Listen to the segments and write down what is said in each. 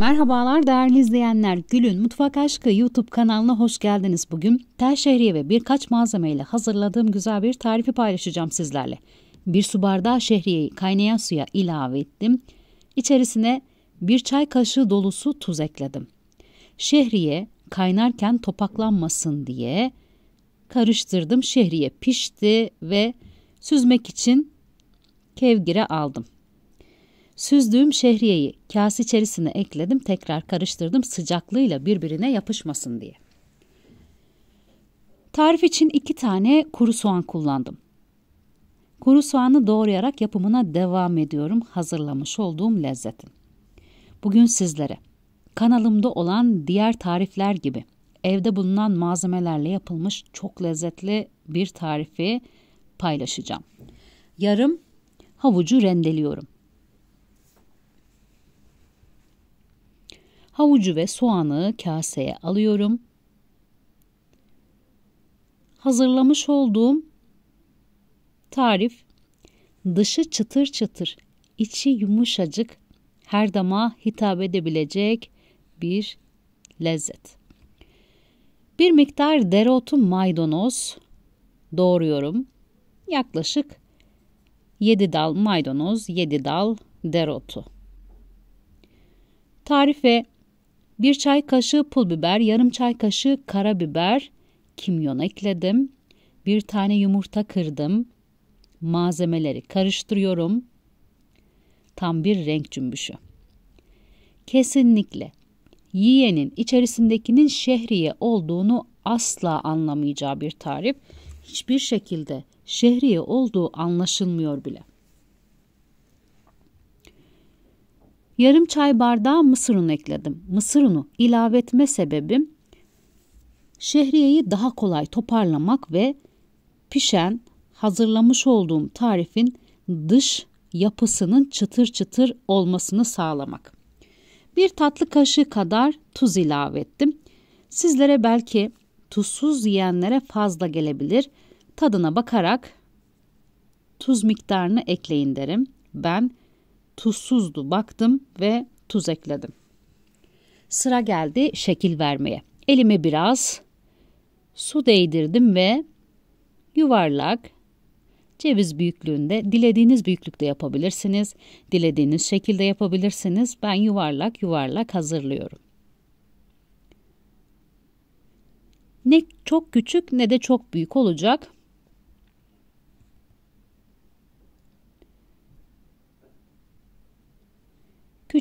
Merhabalar değerli izleyenler. Gül'ün Mutfak Aşkı YouTube kanalına hoş geldiniz. Bugün tel şehriye ve birkaç malzemeyle hazırladığım güzel bir tarifi paylaşacağım sizlerle. Bir su bardağı şehriyeyi kaynayan suya ilave ettim. İçerisine bir çay kaşığı dolusu tuz ekledim. Şehriye kaynarken topaklanmasın diye karıştırdım. Şehriye pişti ve süzmek için kevgire aldım. Süzdüğüm şehriyeyi kase içerisine ekledim, tekrar karıştırdım sıcaklığıyla birbirine yapışmasın diye. Tarif için iki tane kuru soğan kullandım. Kuru soğanı doğrayarak yapımına devam ediyorum hazırlamış olduğum lezzetin. Bugün sizlere kanalımda olan diğer tarifler gibi evde bulunan malzemelerle yapılmış çok lezzetli bir tarifi paylaşacağım. Yarım havucu rendeliyorum. Havucu ve soğanı kaseye alıyorum. Hazırlamış olduğum tarif dışı çıtır çıtır, içi yumuşacık, her dama hitap edebilecek bir lezzet. Bir miktar dereotu maydanoz doğruyorum. Yaklaşık 7 dal maydanoz, 7 dal dereotu. Tarif ve 1 çay kaşığı pul biber, yarım çay kaşığı karabiber, kimyon ekledim. Bir tane yumurta kırdım. Malzemeleri karıştırıyorum. Tam bir renk cümbüşü. Kesinlikle yiyenin içerisindekinin şehriye olduğunu asla anlamayacağı bir tarif. Hiçbir şekilde şehriye olduğu anlaşılmıyor bile. Yarım çay bardağı mısır unu ekledim. Mısır unu ilave etme sebebim şehriyeyi daha kolay toparlamak ve pişen hazırlamış olduğum tarifin dış yapısının çıtır çıtır olmasını sağlamak. Bir tatlı kaşığı kadar tuz ilave ettim. Sizlere belki tuzsuz yiyenlere fazla gelebilir. Tadına bakarak tuz miktarını ekleyin derim. Ben tuzsuzdu baktım ve tuz ekledim. Sıra geldi şekil vermeye. Elime biraz su değdirdim ve yuvarlak ceviz büyüklüğünde dilediğiniz büyüklükte yapabilirsiniz. Dilediğiniz şekilde yapabilirsiniz. Ben yuvarlak yuvarlak hazırlıyorum. Ne çok küçük ne de çok büyük olacak.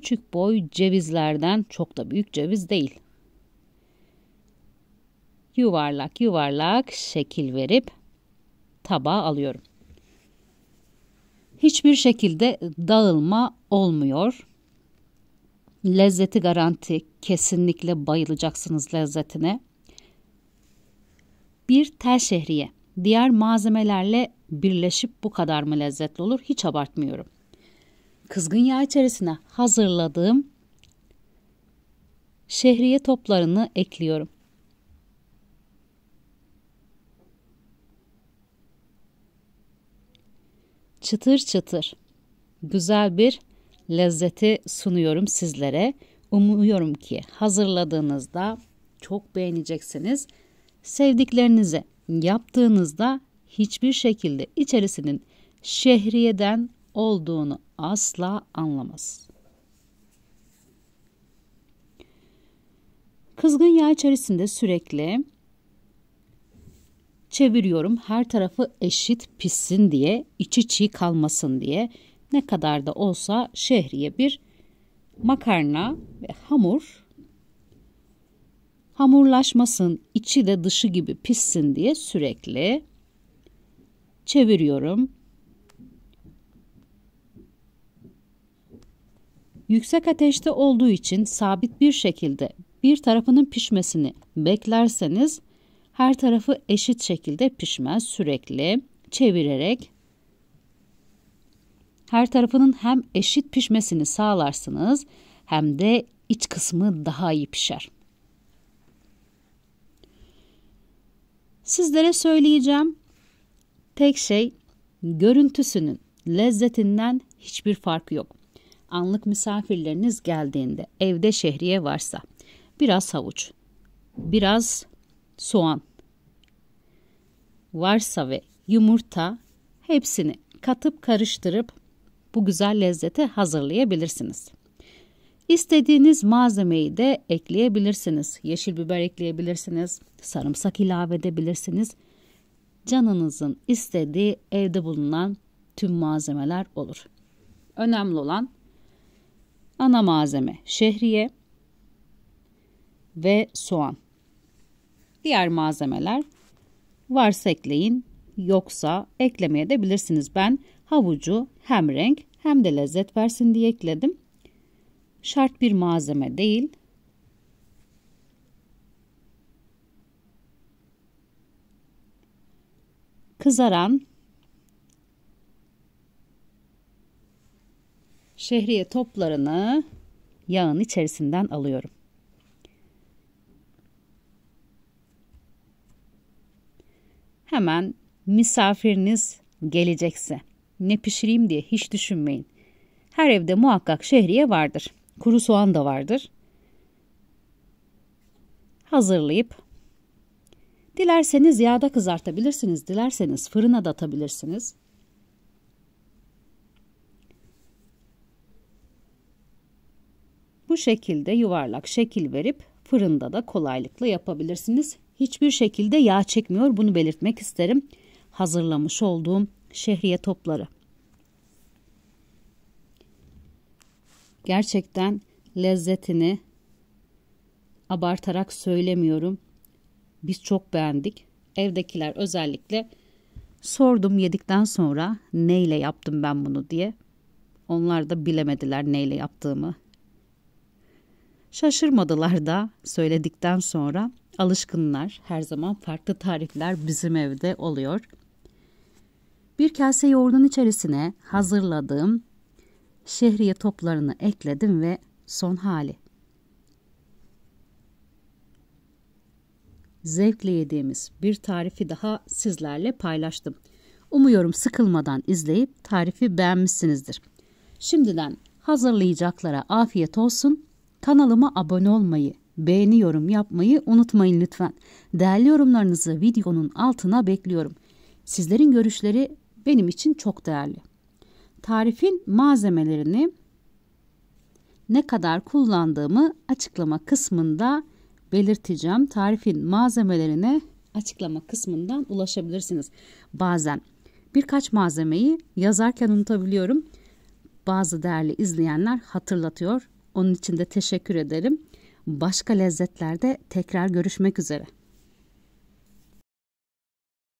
küçük boy cevizlerden çok da büyük ceviz değil. Yuvarlak yuvarlak şekil verip tabağa alıyorum. Hiçbir şekilde dağılma olmuyor. Lezzeti garanti. Kesinlikle bayılacaksınız lezzetine. Bir tel şehriye. Diğer malzemelerle birleşip bu kadar mı lezzetli olur? Hiç abartmıyorum kızgın yağ içerisine hazırladığım şehriye toplarını ekliyorum. Çıtır çıtır güzel bir lezzeti sunuyorum sizlere. Umuyorum ki hazırladığınızda çok beğeneceksiniz. Sevdiklerinize yaptığınızda hiçbir şekilde içerisinin şehriyeden olduğunu asla anlamaz. Kızgın yağ içerisinde sürekli çeviriyorum her tarafı eşit pişsin diye, içi çiğ kalmasın diye ne kadar da olsa şehriye bir makarna ve hamur hamurlaşmasın, içi de dışı gibi pişsin diye sürekli çeviriyorum. Yüksek ateşte olduğu için sabit bir şekilde bir tarafının pişmesini beklerseniz her tarafı eşit şekilde pişmez sürekli çevirerek her tarafının hem eşit pişmesini sağlarsınız hem de iç kısmı daha iyi pişer. Sizlere söyleyeceğim tek şey görüntüsünün lezzetinden hiçbir farkı yok anlık misafirleriniz geldiğinde evde şehriye varsa biraz havuç, biraz soğan varsa ve yumurta hepsini katıp karıştırıp bu güzel lezzeti hazırlayabilirsiniz. İstediğiniz malzemeyi de ekleyebilirsiniz. Yeşil biber ekleyebilirsiniz, sarımsak ilave edebilirsiniz. Canınızın istediği evde bulunan tüm malzemeler olur. Önemli olan Ana malzeme şehriye ve soğan. Diğer malzemeler varsa ekleyin yoksa eklemeye de bilirsiniz. Ben havucu hem renk hem de lezzet versin diye ekledim. Şart bir malzeme değil. Kızaran şehriye toplarını yağın içerisinden alıyorum. Hemen misafiriniz gelecekse ne pişireyim diye hiç düşünmeyin. Her evde muhakkak şehriye vardır. Kuru soğan da vardır. Hazırlayıp dilerseniz yağda kızartabilirsiniz, dilerseniz fırına da atabilirsiniz. şekilde yuvarlak şekil verip fırında da kolaylıkla yapabilirsiniz. Hiçbir şekilde yağ çekmiyor bunu belirtmek isterim. Hazırlamış olduğum şehriye topları. Gerçekten lezzetini abartarak söylemiyorum. Biz çok beğendik. Evdekiler özellikle sordum yedikten sonra neyle yaptım ben bunu diye. Onlar da bilemediler neyle yaptığımı. Şaşırmadılar da söyledikten sonra alışkınlar her zaman farklı tarifler bizim evde oluyor. Bir kase yoğurdun içerisine hazırladığım şehriye toplarını ekledim ve son hali. Zevkle yediğimiz bir tarifi daha sizlerle paylaştım. Umuyorum sıkılmadan izleyip tarifi beğenmişsinizdir. Şimdiden hazırlayacaklara afiyet olsun. Kanalıma abone olmayı, beğeni yorum yapmayı unutmayın lütfen. Değerli yorumlarınızı videonun altına bekliyorum. Sizlerin görüşleri benim için çok değerli. Tarifin malzemelerini ne kadar kullandığımı açıklama kısmında belirteceğim. Tarifin malzemelerine açıklama kısmından ulaşabilirsiniz. Bazen birkaç malzemeyi yazarken unutabiliyorum. Bazı değerli izleyenler hatırlatıyor. Onun için de teşekkür ederim. Başka lezzetlerde tekrar görüşmek üzere.